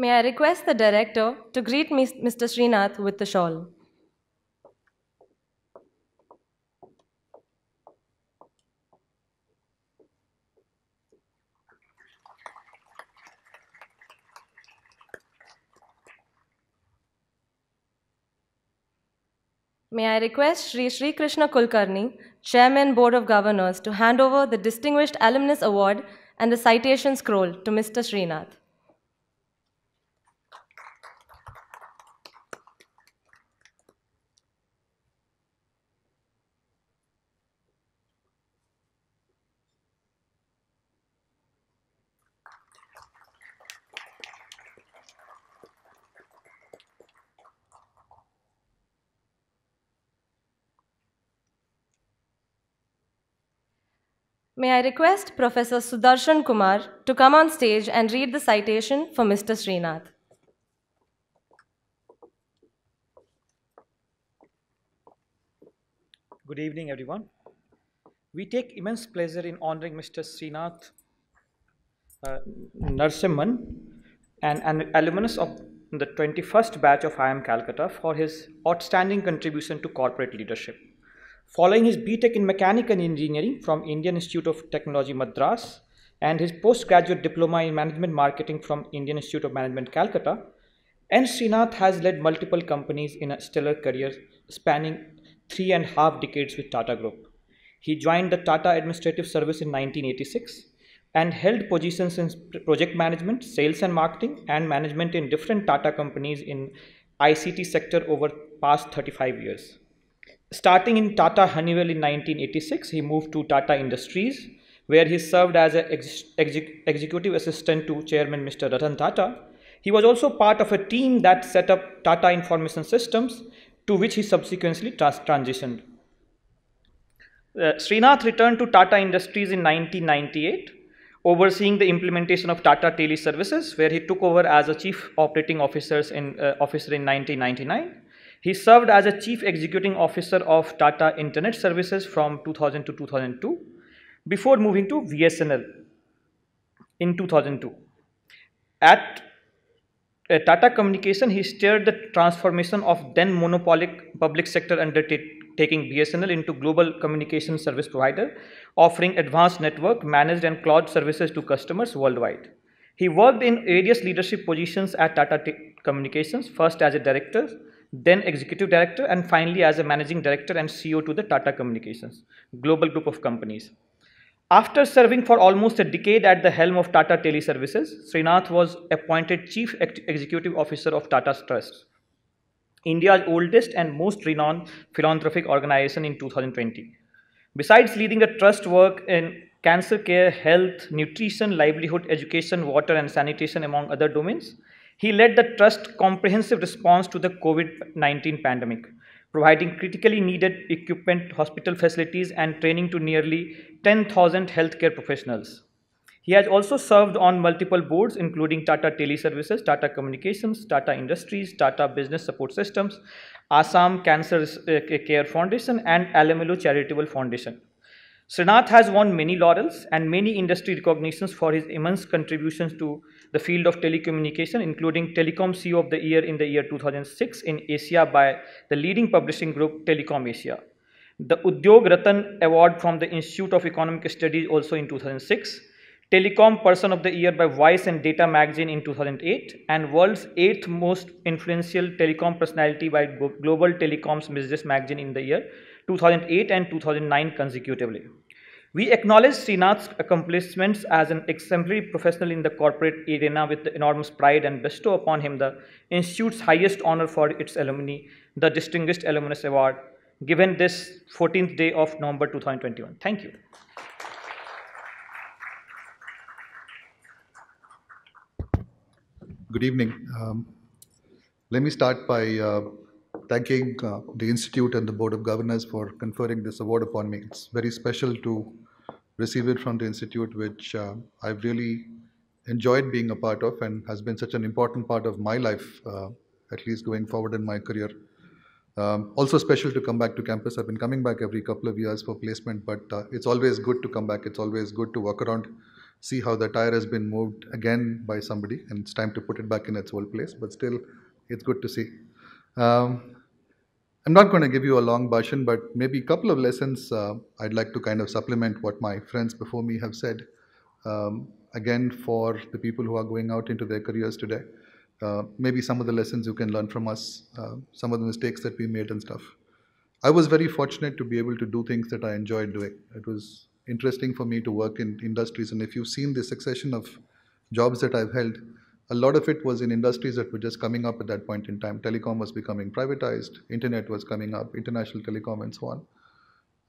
May I request the director to greet Mr. Srinath with the shawl? May I request Sri Sri Krishna Kulkarni, Chairman Board of Governors, to hand over the Distinguished Alumnus Award and the citation scroll to Mr. Srinath. May I request Professor Sudarshan Kumar to come on stage and read the citation for Mr. Srinath. Good evening, everyone. We take immense pleasure in honoring Mr. Srinath uh, Narsimhan, an, an alumnus of the 21st batch of IIM Calcutta, for his outstanding contribution to corporate leadership. Following his BTEC in Mechanical Engineering from Indian Institute of Technology Madras and his postgraduate diploma in Management Marketing from Indian Institute of Management Calcutta, N. Srinath has led multiple companies in a stellar career spanning three and a half decades with Tata Group. He joined the Tata Administrative Service in 1986 and held positions in project management, sales and marketing, and management in different Tata companies in ICT sector over past 35 years. Starting in Tata Honeywell in 1986, he moved to Tata Industries, where he served as an ex ex executive assistant to chairman Mr. Ratan Tata. He was also part of a team that set up Tata Information Systems, to which he subsequently trans transitioned. Uh, Srinath returned to Tata Industries in 1998, overseeing the implementation of Tata Tele Services, where he took over as a chief operating officers in, uh, officer in 1999. He served as a chief executing officer of Tata Internet Services from 2000 to 2002 before moving to VSNL in 2002. At uh, Tata Communication, he steered the transformation of then monopolic public sector undertaking BSNL into global communication service provider, offering advanced network, managed and cloud services to customers worldwide. He worked in various leadership positions at Tata T Communications, first as a director, then executive director, and finally as a managing director and CEO to the Tata Communications, global group of companies. After serving for almost a decade at the helm of Tata Teleservices, Srinath was appointed Chief Ex Executive Officer of Tata Trusts, India's oldest and most renowned philanthropic organization in 2020. Besides leading the trust work in cancer care, health, nutrition, livelihood, education, water, and sanitation, among other domains, he led the Trust's comprehensive response to the COVID-19 pandemic, providing critically needed equipment, hospital facilities, and training to nearly 10,000 healthcare professionals. He has also served on multiple boards, including Tata Teleservices, Tata Communications, Tata Industries, Tata Business Support Systems, Assam Cancer Care Foundation, and Alamelu Charitable Foundation. Srinath has won many laurels and many industry recognitions for his immense contributions to the field of telecommunication, including Telecom CEO of the Year in the year 2006 in Asia by the leading publishing group Telecom Asia. The Udyog Ratan Award from the Institute of Economic Studies also in 2006, Telecom Person of the Year by Vice and Data Magazine in 2008, and World's 8th Most Influential Telecom Personality by Global Telecoms Business Magazine in the year 2008 and 2009 consecutively. We acknowledge Srinath's accomplishments as an exemplary professional in the corporate arena with enormous pride and bestow upon him the Institute's highest honor for its alumni, the Distinguished Alumnus Award, given this 14th day of November 2021. Thank you. Good evening. Um, let me start by uh thanking uh, the Institute and the Board of Governors for conferring this award upon me. It's very special to receive it from the Institute, which uh, I've really enjoyed being a part of and has been such an important part of my life, uh, at least going forward in my career. Um, also special to come back to campus. I've been coming back every couple of years for placement, but uh, it's always good to come back. It's always good to walk around see how the tire has been moved again by somebody and it's time to put it back in its old place but still it's good to see um, I'm not going to give you a long version, but maybe a couple of lessons uh, I'd like to kind of supplement what my friends before me have said. Um, again, for the people who are going out into their careers today, uh, maybe some of the lessons you can learn from us, uh, some of the mistakes that we made and stuff. I was very fortunate to be able to do things that I enjoyed doing. It was interesting for me to work in industries, and if you've seen the succession of jobs that I've held, a lot of it was in industries that were just coming up at that point in time. Telecom was becoming privatized, internet was coming up, international telecom, and so on.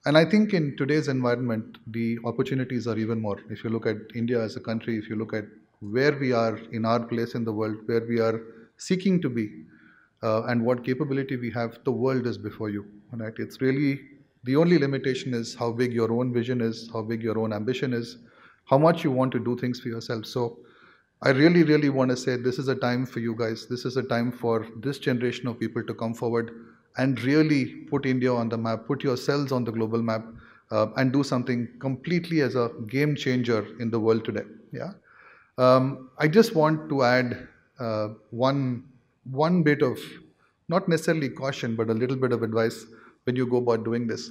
And I think in today's environment, the opportunities are even more. If you look at India as a country, if you look at where we are in our place in the world, where we are seeking to be, uh, and what capability we have, the world is before you. Right? It's really the only limitation is how big your own vision is, how big your own ambition is, how much you want to do things for yourself. So I really, really want to say this is a time for you guys. This is a time for this generation of people to come forward and really put India on the map, put yourselves on the global map, uh, and do something completely as a game changer in the world today. Yeah. Um, I just want to add uh, one one bit of not necessarily caution, but a little bit of advice when you go about doing this.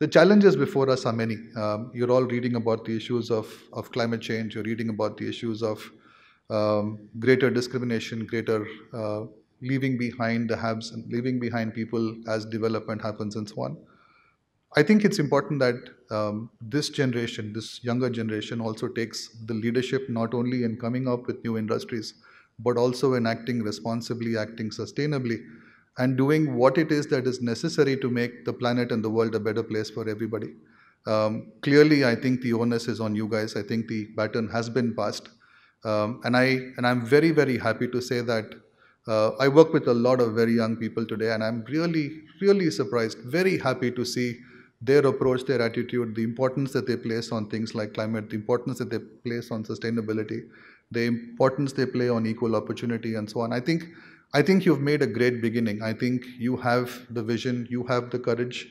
The challenges before us are many. Um, you're all reading about the issues of, of climate change. You're reading about the issues of um, greater discrimination, greater uh, leaving behind the hubs and leaving behind people as development happens and so on. I think it's important that um, this generation, this younger generation also takes the leadership not only in coming up with new industries, but also in acting responsibly, acting sustainably, and doing what it is that is necessary to make the planet and the world a better place for everybody. Um, clearly, I think the onus is on you guys. I think the baton has been passed. Um, and, I, and I'm very, very happy to say that uh, I work with a lot of very young people today, and I'm really, really surprised, very happy to see their approach, their attitude, the importance that they place on things like climate, the importance that they place on sustainability, the importance they play on equal opportunity, and so on. I think, I think you've made a great beginning. I think you have the vision, you have the courage,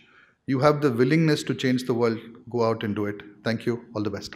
you have the willingness to change the world. Go out and do it. Thank you. All the best.